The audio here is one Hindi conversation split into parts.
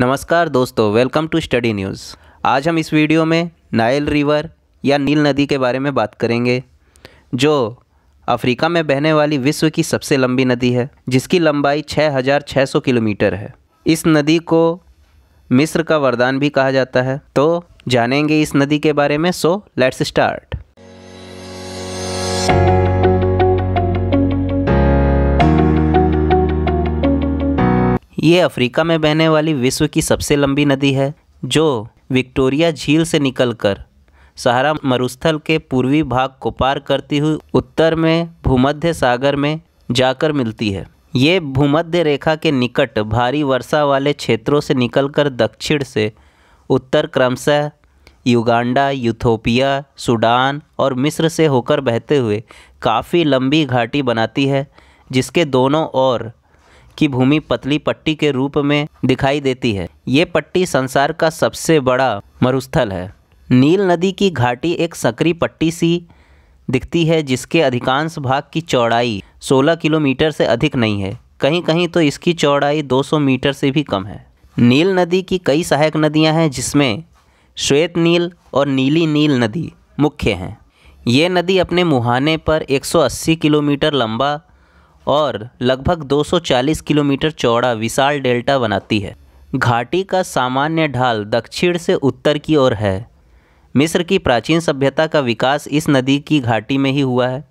नमस्कार दोस्तों वेलकम टू स्टडी न्यूज़ आज हम इस वीडियो में नाइल रिवर या नील नदी के बारे में बात करेंगे जो अफ्रीका में बहने वाली विश्व की सबसे लंबी नदी है जिसकी लंबाई 6,600 किलोमीटर है इस नदी को मिस्र का वरदान भी कहा जाता है तो जानेंगे इस नदी के बारे में सो लेट्स स्टार्ट ये अफ्रीका में बहने वाली विश्व की सबसे लंबी नदी है जो विक्टोरिया झील से निकलकर सहारा मरुस्थल के पूर्वी भाग को पार करती हुई उत्तर में भूमध्य सागर में जाकर मिलती है ये भूमध्य रेखा के निकट भारी वर्षा वाले क्षेत्रों से निकलकर दक्षिण से उत्तर क्रमशः युगांडा यूथोपिया सूडान और मिस्र से होकर बहते हुए काफ़ी लंबी घाटी बनाती है जिसके दोनों ओर की भूमि पतली पट्टी के रूप में दिखाई देती है ये पट्टी संसार का सबसे बड़ा मरुस्थल है नील नदी की घाटी एक सकरी पट्टी सी दिखती है जिसके अधिकांश भाग की चौड़ाई 16 किलोमीटर से अधिक नहीं है कहीं कहीं तो इसकी चौड़ाई 200 मीटर से भी कम है नील नदी की कई सहायक नदियां हैं जिसमें श्वेत नील और नीली नील नदी मुख्य हैं ये नदी अपने मुहाने पर 180 किलोमीटर लंबा और लगभग 240 किलोमीटर चौड़ा विशाल डेल्टा बनाती है घाटी का सामान्य ढाल दक्षिण से उत्तर की ओर है मिस्र की प्राचीन सभ्यता का विकास इस नदी की घाटी में ही हुआ है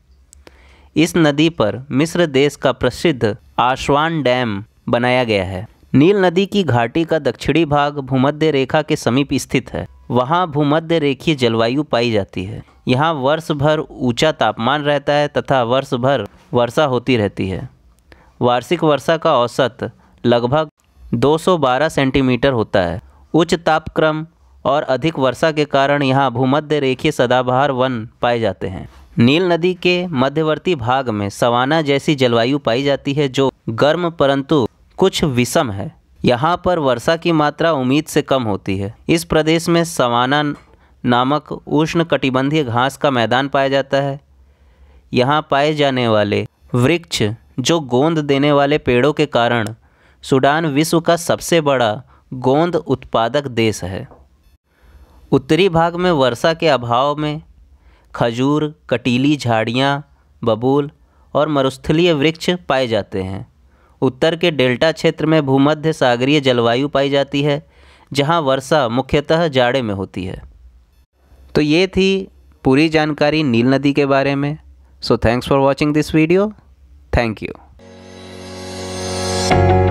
इस नदी पर मिस्र देश का प्रसिद्ध आशवान डैम बनाया गया है नील नदी की घाटी का दक्षिणी भाग भूमध्य रेखा के समीप स्थित है वहाँ भूमध्य रेखीय जलवायु पाई जाती है यहाँ वर्ष भर ऊंचा तापमान रहता है तथा वर्ष भर वर्षा होती रहती है वार्षिक वर्षा का औसत लगभग 212 सेंटीमीटर होता है उच्च तापक्रम और अधिक वर्षा के कारण यहाँ भूमध्य रेखीय सदाबहार वन पाए जाते हैं नील नदी के मध्यवर्ती भाग में सवाना जैसी जलवायु पाई जाती है जो गर्म परंतु कुछ विषम है यहाँ पर वर्षा की मात्रा उम्मीद से कम होती है इस प्रदेश में सवाना नामक उष्ण कटिबंधीय घास का मैदान पाया जाता है यहाँ पाए जाने वाले वृक्ष जो गोंद देने वाले पेड़ों के कारण सूडान विश्व का सबसे बड़ा गोंद उत्पादक देश है उत्तरी भाग में वर्षा के अभाव में खजूर कटीली झाड़ियाँ बबूल और मरुस्थलीय वृक्ष पाए जाते हैं उत्तर के डेल्टा क्षेत्र में भूमध्य सागरीय जलवायु पाई जाती है जहाँ वर्षा मुख्यतः जाड़े में होती है तो ये थी पूरी जानकारी नील नदी के बारे में so thanks for watching this video thank you